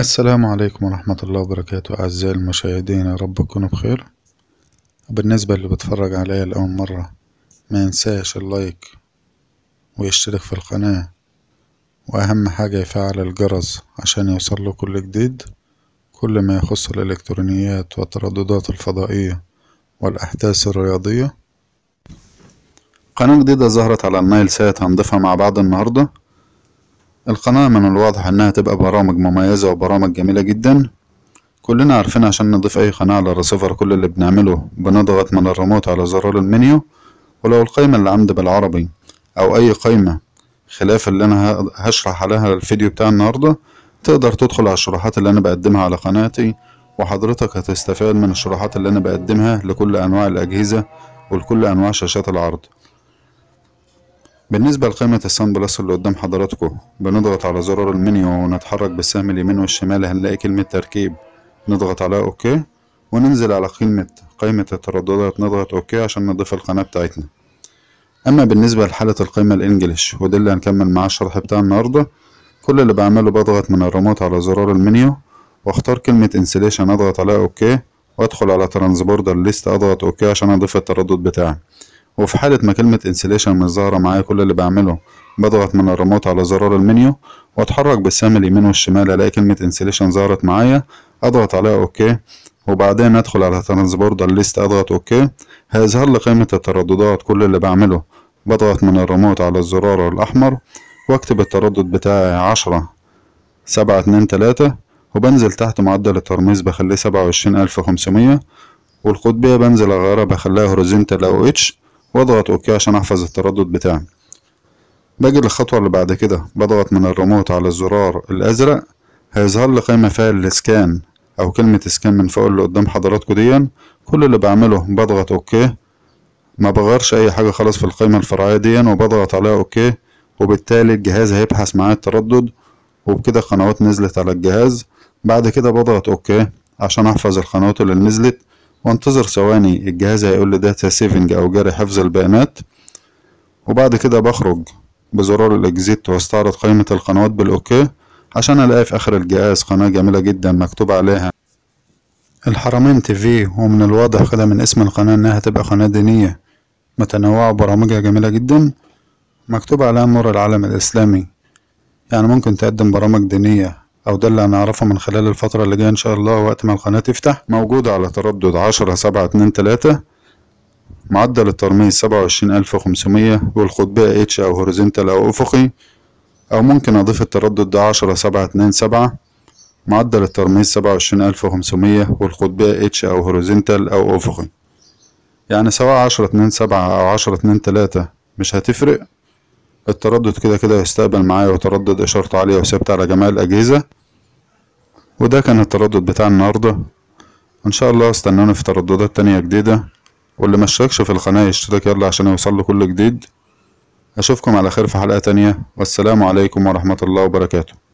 السلام عليكم ورحمة الله وبركاته أعزائي المشاهدين يا رب تكونوا بخير بالنسبة اللي بتفرج عليا لأول مرة ما ينساش اللايك ويشترك في القناة وأهم حاجة يفعل الجرس عشان يوصل له كل جديد كل ما يخص الإلكترونيات والترددات الفضائية والأحداث الرياضية قناة جديدة ظهرت على النايل سات هنضيفها مع بعض النهاردة القناة من الواضح انها تبقى برامج مميزة وبرامج جميلة جدا كلنا عارفين عشان نضيف اي قناة على الرسيفر كل اللي بنعمله بنضغط من الريموت على زرار المنيو ولو القايمة اللي عندي بالعربي او اي قايمة خلاف اللي انا هشرح عليها الفيديو بتاع النهاردة تقدر تدخل على الشروحات اللي انا بقدمها على قناتي وحضرتك هتستفاد من الشروحات اللي انا بقدمها لكل انواع الاجهزة ولكل انواع شاشات العرض بالنسبة لقيمة السان بلس اللي قدام حضراتكم بنضغط على زرار المنيو ونتحرك بالسهم اليمين والشمال هنلاقي كلمة تركيب نضغط على اوكي وننزل على قيمة قيمة الترددات نضغط اوكي عشان نضيف القناة بتاعتنا اما بالنسبة لحالة القيمة الانجليش وده اللي هنكمل معاه الشرح بتاع النهاردة كل اللي بعمله بضغط من الرموت على زرار المنيو واختار كلمة انسليشن اضغط عليها اوكي وادخل على ترانسبوردر ليست اضغط اوكي عشان اضيف التردد بتاعي وفي حالة ما كلمة انسليشن مش ظاهرة معايا كل اللي بعمله بضغط من الريموت على زرار المنيو واتحرك بالسهم اليمين والشمال الاقي كلمة انسليشن ظهرت معايا اضغط عليها اوكي وبعدين ادخل على ترانسبوردر ليست اضغط اوكي هيظهر لي قيمة الترددات كل اللي بعمله بضغط من الريموت على الزرار الاحمر واكتب التردد بتاعي عشرة سبعة اتنين تلاتة وبنزل تحت معدل الترميز بخليه سبعة وعشرين ألف خمسمية والقطبية بنزل أغيرها بخليها هوريزنتال أو اتش واضغط اوكي عشان احفظ التردد بتاعي باجي للخطوة اللي بعد كده بضغط من الريموت على الزرار الازرق هيظهر لي قائمة فيها الاسكان او كلمة اسكان من فوق اللي قدام حضراتكم دي كل اللي بعمله بضغط اوكي ما بغيرش اي حاجة خالص في القيمة الفرعية دي وبضغط عليها اوكي وبالتالي الجهاز هيبحث معايا التردد وبكده قنوات نزلت على الجهاز بعد كده بضغط اوكي عشان احفظ القنوات اللي نزلت وانتظر ثواني الجهاز هيقول لي داتا سيفنج او جاري حفظ البيانات وبعد كده بخرج بزرار الاكزيت واستعرض قائمة القنوات بالاوكي عشان الاقي في اخر الجهاز قناة جميلة جدا مكتوب عليها الحرمين تيفي ومن الواضح كده من اسم القناة انها هتبقى قناة دينية متنوعة وبرامجها جميلة جدا مكتوب عليها نور العالم الاسلامي يعني ممكن تقدم برامج دينية او ده اللي هنعرفه من خلال الفترة اللي جاية ان شاء الله وقت ما القناة تفتح موجودة على تردد عشرة سبعة اتنين تلاتة معدل الترميز سبعة وعشرين ألف وخمسمية والقطبية اتش او هوريزونتال او افقي او ممكن اضيف التردد ده عشرة سبعة اتنين سبعة معدل الترميز سبعة وعشرين ألف وخمسمية والقطبية اتش او هوريزونتال او افقي يعني سواء عشرة اتنين سبعة او عشرة اتنين تلاتة مش هتفرق التردد كده كده يستقبل معايا وتردد اشارته عالية وثابتة على جميع الأجهزة وده كان التردد بتاع النهاردة ان شاء الله استنوني في ترددات تانية جديدة واللي مشتركش في القناة يشترك يلا عشان يوصله كل جديد اشوفكم على خير في حلقة تانية والسلام عليكم ورحمة الله وبركاته